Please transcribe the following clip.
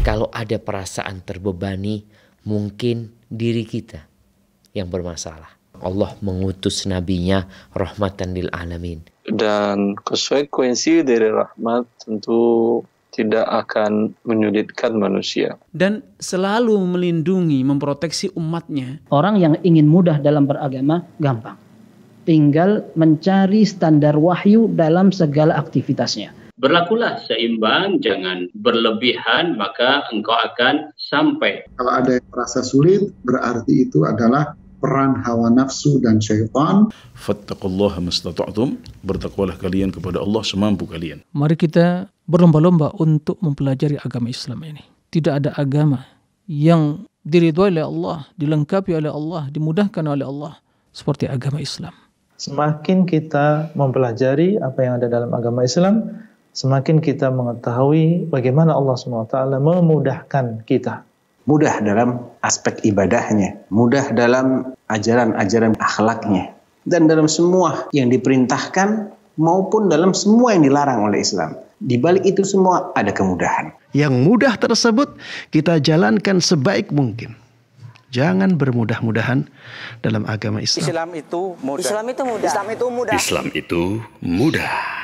Kalau ada perasaan terbebani, mungkin diri kita yang bermasalah. Allah mengutus nabinya rahmatan lil alamin. Dan konsekuensi dari rahmat tentu tidak akan menyulitkan manusia. Dan selalu melindungi, memproteksi umatnya. Orang yang ingin mudah dalam beragama, gampang. Tinggal mencari standar wahyu dalam segala aktivitasnya berlakulah seimbang, jangan berlebihan, maka engkau akan sampai. Kalau ada yang merasa sulit, berarti itu adalah peran hawa nafsu dan syaitan. Fattakullah mastata'tum, bertakwalah kalian kepada Allah semampu kalian. Mari kita berlomba-lomba untuk mempelajari agama Islam ini. Tidak ada agama yang diridhoi oleh Allah, dilengkapi oleh Allah, dimudahkan oleh Allah seperti agama Islam. Semakin kita mempelajari apa yang ada dalam agama Islam, semakin kita mengetahui bagaimana Allah SWT memudahkan kita. Mudah dalam aspek ibadahnya, mudah dalam ajaran-ajaran akhlaknya, dan dalam semua yang diperintahkan maupun dalam semua yang dilarang oleh Islam. Di balik itu semua ada kemudahan. Yang mudah tersebut kita jalankan sebaik mungkin. Jangan bermudah-mudahan dalam agama Islam. Islam itu mudah. Islam itu mudah. Islam itu mudah. Islam itu mudah.